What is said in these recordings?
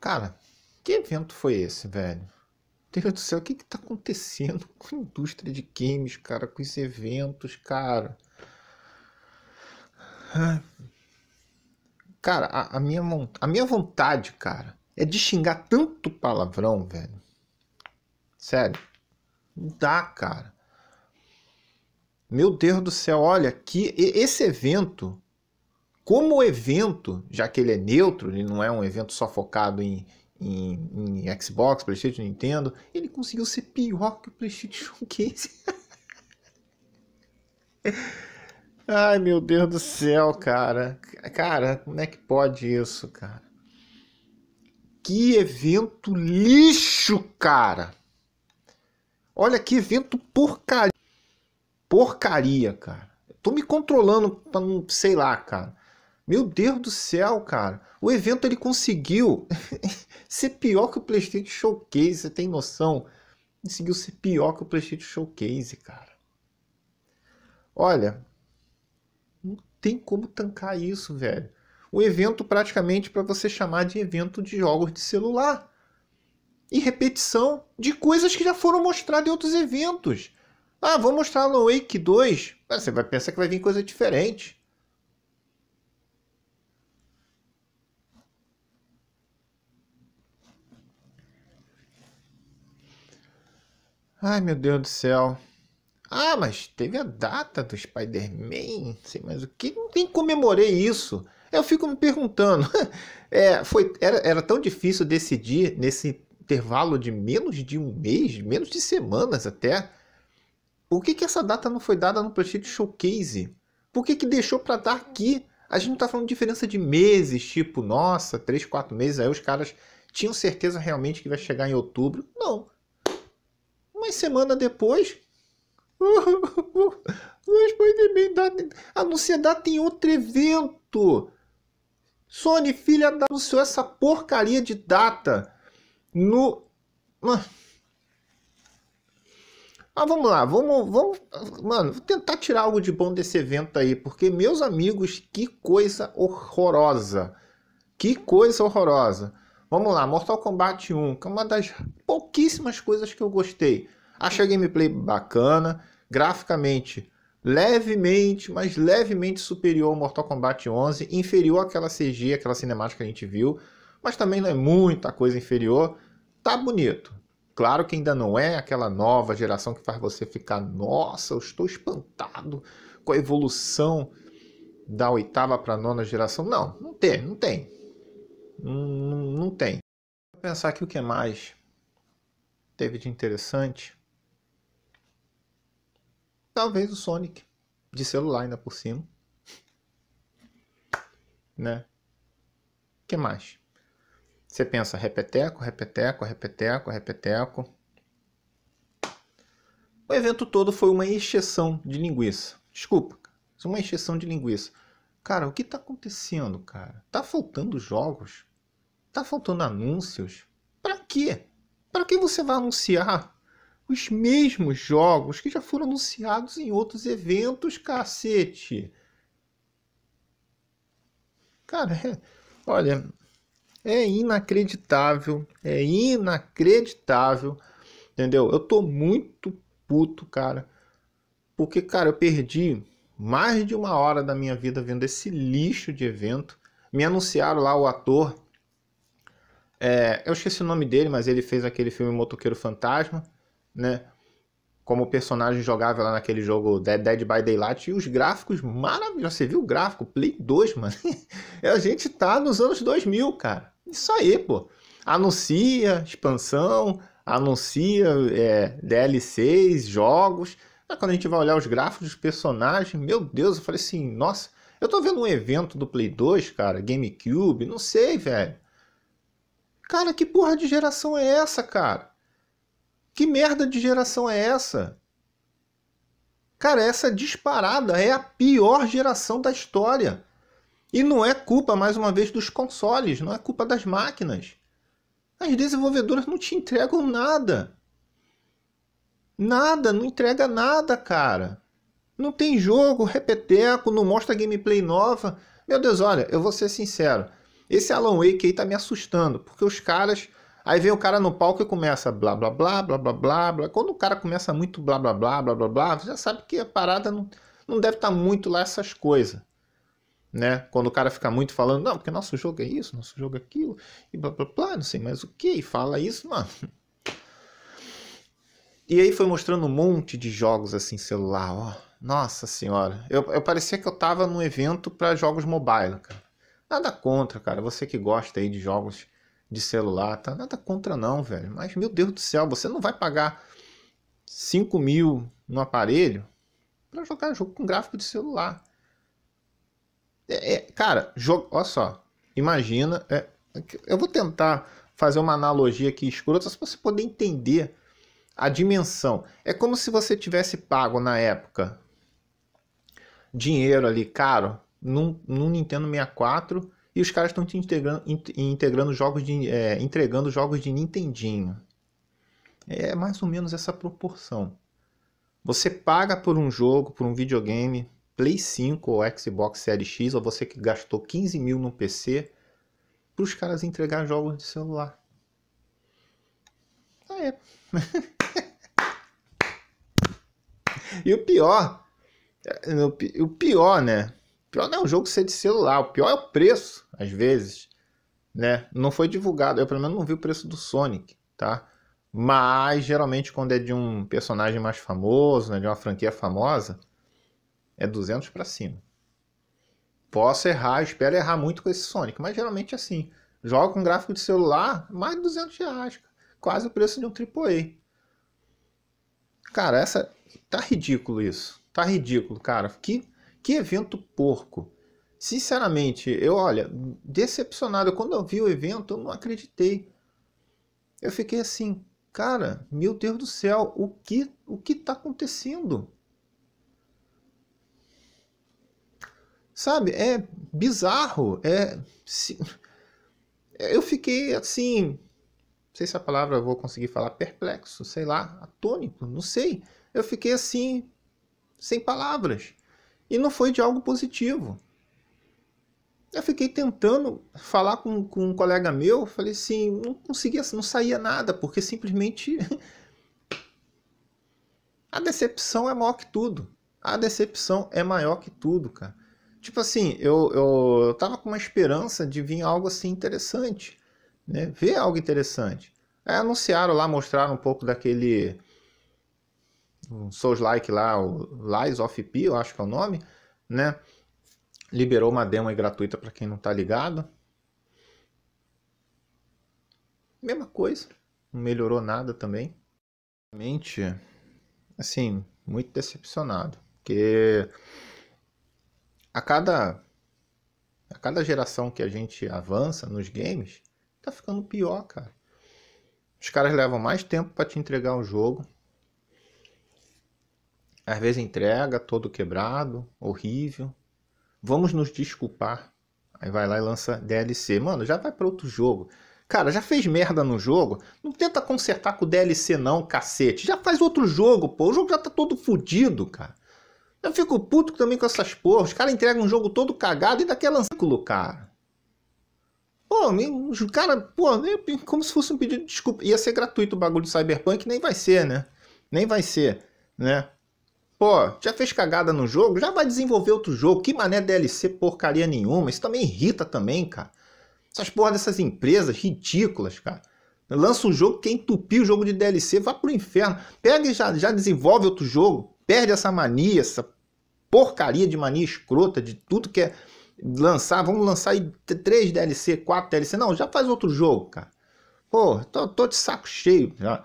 Cara, que evento foi esse, velho? Deus do céu, o que que tá acontecendo com a indústria de games, cara? Com esses eventos, cara? Cara, a, a minha, a minha vontade, cara, é de xingar tanto palavrão, velho. Sério. Não dá, cara. Meu Deus do céu, olha que esse evento como o evento, já que ele é neutro, ele não é um evento só focado em, em, em Xbox, PlayStation, Nintendo, ele conseguiu ser pior que o PlayStation Showcase. Ai, meu Deus do céu, cara. Cara, como é que pode isso, cara? Que evento lixo, cara. Olha que evento porcaria. Porcaria, cara. tô me controlando pra não, sei lá, cara. Meu Deus do céu, cara. O evento ele conseguiu ser pior que o PlayStation Showcase, você tem noção? Conseguiu ser pior que o PlayStation Showcase, cara. Olha, não tem como tancar isso, velho. O evento praticamente para você chamar de evento de jogos de celular. E repetição de coisas que já foram mostradas em outros eventos. Ah, vou mostrar no Wake 2. Você vai pensar que vai vir coisa diferente. Ai, meu Deus do céu. Ah, mas teve a data do Spider-Man, sei mais o que. Nem comemorei isso. Eu fico me perguntando. é, foi, era, era tão difícil decidir nesse intervalo de menos de um mês, menos de semanas até. Por que, que essa data não foi dada no Prestige Showcase? Por que, que deixou para dar aqui? A gente não tá falando de diferença de meses, tipo, nossa, três, quatro meses, aí os caras tinham certeza realmente que vai chegar em outubro. Não. Uma semana depois, o Spider-Man data, anuncia data em outro evento. Sony, filha da... anunciou essa porcaria de data no... Ah. ah, vamos lá, vamos, vamos, mano, vou tentar tirar algo de bom desse evento aí, porque meus amigos, que coisa horrorosa, que coisa horrorosa. Vamos lá, Mortal Kombat 1, que é uma das pouquíssimas coisas que eu gostei. Achei a gameplay bacana, graficamente levemente, mas levemente superior ao Mortal Kombat 11, inferior àquela CG, aquela cinemática que a gente viu, mas também não é muita coisa inferior. Tá bonito. Claro que ainda não é aquela nova geração que faz você ficar, nossa, eu estou espantado com a evolução da oitava para nona geração. Não, não tem, não tem. Não, não tem. Vou pensar aqui o que mais teve de interessante? Talvez o Sonic, de celular ainda por cima. Né? que mais? Você pensa repeteco, repeteco, repeteco, repeteco. O evento todo foi uma exceção de linguiça. Desculpa, uma exceção de linguiça. Cara, o que tá acontecendo, cara? Tá faltando jogos? Tá faltando anúncios? Pra quê? Para que você vai anunciar os mesmos jogos que já foram anunciados em outros eventos, cacete? Cara, é, olha, é inacreditável, é inacreditável, entendeu? Eu tô muito puto, cara, porque, cara, eu perdi mais de uma hora da minha vida vendo esse lixo de evento. Me anunciaram lá o ator é, eu esqueci o nome dele, mas ele fez aquele filme Motoqueiro Fantasma, né? Como personagem jogável lá naquele jogo Dead, Dead by Daylight. E os gráficos maravilhosos. Você viu o gráfico? Play 2, mano. a gente tá nos anos 2000, cara. Isso aí, pô. Anuncia expansão, anuncia é, DLCs, jogos. Aí quando a gente vai olhar os gráficos dos personagens, meu Deus, eu falei assim, nossa, eu tô vendo um evento do Play 2, cara, GameCube, não sei, velho. Cara, que porra de geração é essa, cara? Que merda de geração é essa? Cara, essa disparada é a pior geração da história. E não é culpa, mais uma vez, dos consoles, não é culpa das máquinas. As desenvolvedoras não te entregam nada. Nada, não entrega nada, cara. Não tem jogo, repeteco, não mostra gameplay nova. Meu Deus, olha, eu vou ser sincero. Esse Alan Wake aí tá me assustando, porque os caras. Aí vem o cara no palco e começa blá blá blá blá blá blá blá. Quando o cara começa muito blá blá blá blá blá blá, você já sabe que a parada não, não deve estar tá muito lá essas coisas. Né? Quando o cara fica muito falando, não, porque nosso jogo é isso, nosso jogo é aquilo, e blá blá blá, não sei mais o que, e fala isso, mano. E aí foi mostrando um monte de jogos assim, celular, ó. Nossa senhora. Eu, eu parecia que eu tava num evento para jogos mobile, cara. Nada contra, cara. Você que gosta aí de jogos de celular, tá? Nada contra não, velho. Mas, meu Deus do céu, você não vai pagar 5 mil no aparelho para jogar jogo com gráfico de celular. É, é, cara, jogo, olha só. Imagina, é, eu vou tentar fazer uma analogia aqui escrota só para você poder entender a dimensão. É como se você tivesse pago na época dinheiro ali caro no num Nintendo 64 e os caras estão te integrando, integrando jogos de, é, entregando jogos de Nintendinho. É mais ou menos essa proporção. Você paga por um jogo, por um videogame, Play 5 ou Xbox Series X, ou você que gastou 15 mil no PC, para os caras entregar jogos de celular. Ah, é. e o pior, é, o pior, né? pior não é o jogo ser de celular, o pior é o preço, às vezes. Né? Não foi divulgado, eu pelo menos não vi o preço do Sonic, tá? Mas geralmente quando é de um personagem mais famoso, né, de uma franquia famosa, é 200 para cima. Posso errar, espero errar muito com esse Sonic, mas geralmente é assim. Joga com gráfico de celular, mais de 200 reais, quase o preço de um AAA. Cara, essa tá ridículo isso. Tá ridículo, cara. Que que evento porco! Sinceramente, eu olha, decepcionado. Quando eu vi o evento, eu não acreditei. Eu fiquei assim, cara, meu Deus do céu, o que o que está acontecendo? Sabe, é bizarro. É, eu fiquei assim, não sei se a palavra eu vou conseguir falar, perplexo, sei lá, atônito, não sei. Eu fiquei assim, sem palavras. E não foi de algo positivo. Eu fiquei tentando falar com, com um colega meu, falei assim, não conseguia, não saía nada, porque simplesmente a decepção é maior que tudo. A decepção é maior que tudo, cara. Tipo assim, eu, eu, eu tava com uma esperança de vir algo assim interessante, né? Ver algo interessante. Aí anunciaram lá, mostraram um pouco daquele um Souls-like lá, o Lies of P, eu acho que é o nome, né? Liberou uma demo gratuita para quem não tá ligado. Mesma coisa, não melhorou nada também. Realmente, assim, muito decepcionado, porque a cada a cada geração que a gente avança nos games, tá ficando pior, cara. Os caras levam mais tempo para te entregar um jogo, às vezes entrega todo quebrado, horrível. Vamos nos desculpar. Aí vai lá e lança DLC. Mano, já vai para outro jogo. Cara, já fez merda no jogo? Não tenta consertar com DLC não, cacete. Já faz outro jogo, pô. O jogo já tá todo fodido, cara. Eu fico puto também com essas porras. Os caras entregam um jogo todo cagado e daquela ciclo, cara. Pô, o cara, pô, como se fosse um pedido de desculpa. Ia ser gratuito o bagulho do Cyberpunk, nem vai ser, né? Nem vai ser, né? Pô, já fez cagada no jogo? Já vai desenvolver outro jogo. Que mané DLC porcaria nenhuma. Isso também irrita também, cara. Essas porra dessas empresas ridículas, cara. Lança um jogo, quem entupir o jogo de DLC, vá pro inferno. Pega e já, já desenvolve outro jogo. Perde essa mania, essa porcaria de mania escrota, de tudo que é lançar. Vamos lançar aí 3 DLC, 4 DLC. Não, já faz outro jogo, cara. Pô, tô, tô de saco cheio. Já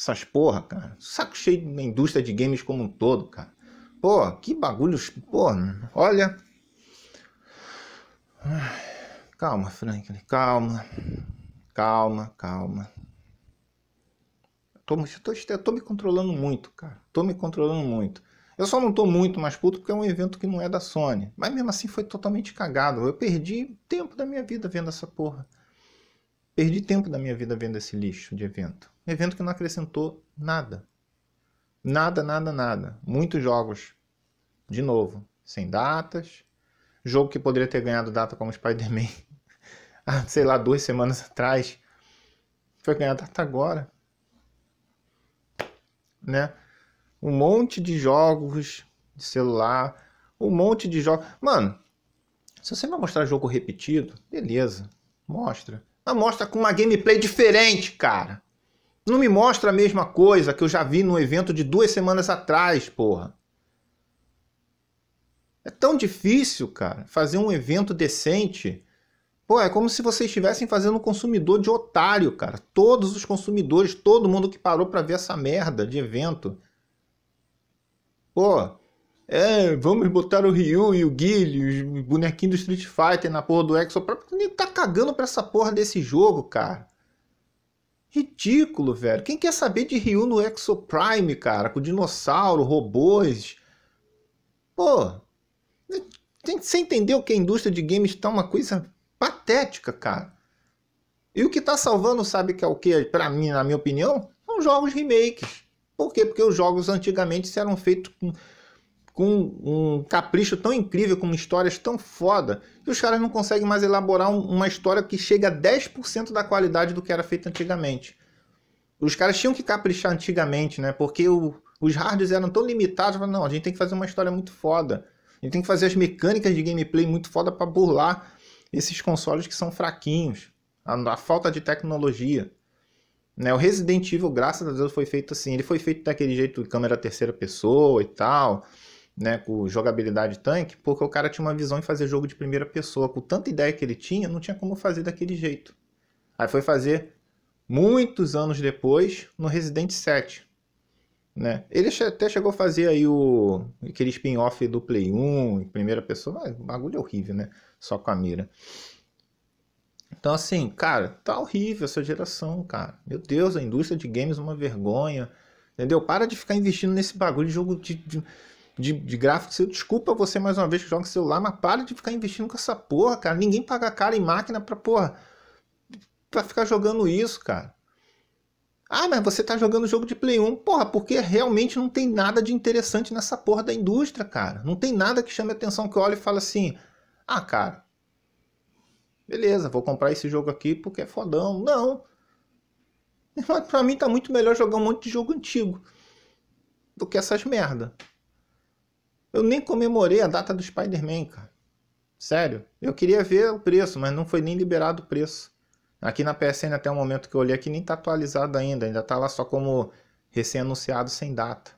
essas porra, cara. Saco cheio da indústria de games como um todo, cara. Pô, que bagulho. Pô, olha. Calma, Franklin, calma. Calma, calma. tô, tô, tô me controlando muito, cara. Tô me controlando muito. Eu só não tô muito mais puto porque é um evento que não é da Sony. Mas mesmo assim foi totalmente cagado. Eu perdi tempo da minha vida vendo essa porra. Perdi tempo da minha vida vendo esse lixo de evento. Um evento que não acrescentou nada. Nada, nada, nada. Muitos jogos, de novo, sem datas. Jogo que poderia ter ganhado data como Spider-Man, sei lá, duas semanas atrás. Foi ganhar data agora. Né? Um monte de jogos de celular. Um monte de jogos. Mano, se você vai mostrar jogo repetido, beleza, mostra mas mostra com uma gameplay diferente, cara. Não me mostra a mesma coisa que eu já vi no evento de duas semanas atrás, porra. É tão difícil, cara, fazer um evento decente. Pô, é como se vocês estivessem fazendo um consumidor de otário, cara. Todos os consumidores, todo mundo que parou para ver essa merda de evento. Pô, é, vamos botar o Ryu e o Guile, os bonequinhos do Street Fighter na porra do Exo. O nego tá cagando pra essa porra desse jogo, cara. Ridículo, velho. Quem quer saber de Ryu no Exo Prime, cara? Com dinossauro, robôs. Pô, você entendeu que a indústria de games tá uma coisa patética, cara. E o que tá salvando, sabe que é o que, pra mim, na minha opinião? São jogos remakes. Por quê? Porque os jogos antigamente eram feitos com com um capricho tão incrível, com histórias tão foda, que os caras não conseguem mais elaborar uma história que chega a 10% da qualidade do que era feito antigamente. Os caras tinham que caprichar antigamente, né? Porque o, os hard's eram tão limitados, mas não, a gente tem que fazer uma história muito foda. A gente tem que fazer as mecânicas de gameplay muito foda para burlar esses consoles que são fraquinhos, a, a falta de tecnologia. Né? O Resident Evil, graças a Deus, foi feito assim. Ele foi feito daquele jeito, câmera terceira pessoa e tal né, com jogabilidade tanque, porque o cara tinha uma visão em fazer jogo de primeira pessoa. Com tanta ideia que ele tinha, não tinha como fazer daquele jeito. Aí foi fazer muitos anos depois no Resident 7. Né? Ele até chegou a fazer aí o, aquele spin-off do Play 1 em primeira pessoa, mas o bagulho é horrível, né? Só com a mira. Então, assim, cara, tá horrível essa geração, cara. Meu Deus, a indústria de games é uma vergonha. Entendeu? Para de ficar investindo nesse bagulho de jogo de, de de, de gráfico. desculpa você mais uma vez que joga celular, mas para de ficar investindo com essa porra, cara. Ninguém paga cara em máquina pra porra. Pra ficar jogando isso, cara. Ah, mas você tá jogando jogo de Play 1. Porra, porque realmente não tem nada de interessante nessa porra da indústria, cara. Não tem nada que chame a atenção que olha e fala assim: ah, cara, beleza, vou comprar esse jogo aqui porque é fodão. Não. Pra mim tá muito melhor jogar um monte de jogo antigo do que essas merda. Eu nem comemorei a data do Spider-Man, cara. Sério. Eu queria ver o preço, mas não foi nem liberado o preço. Aqui na PSN até o momento que eu olhei aqui nem tá atualizado ainda, ainda tá lá só como recém-anunciado sem data.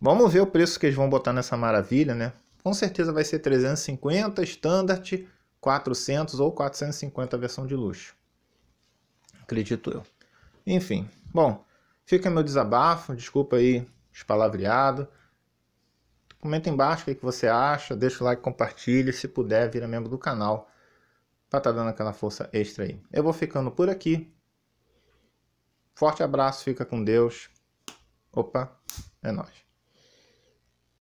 Vamos ver o preço que eles vão botar nessa maravilha, né? Com certeza vai ser 350 standard, 400 ou 450 versão de luxo. Acredito eu. Enfim, bom, fica meu desabafo, desculpa aí os palavreados. Comenta embaixo o que você acha, deixa o like, compartilha, se puder, vira membro do canal para estar tá dando aquela força extra aí. Eu vou ficando por aqui. Forte abraço, fica com Deus. Opa, é nóis.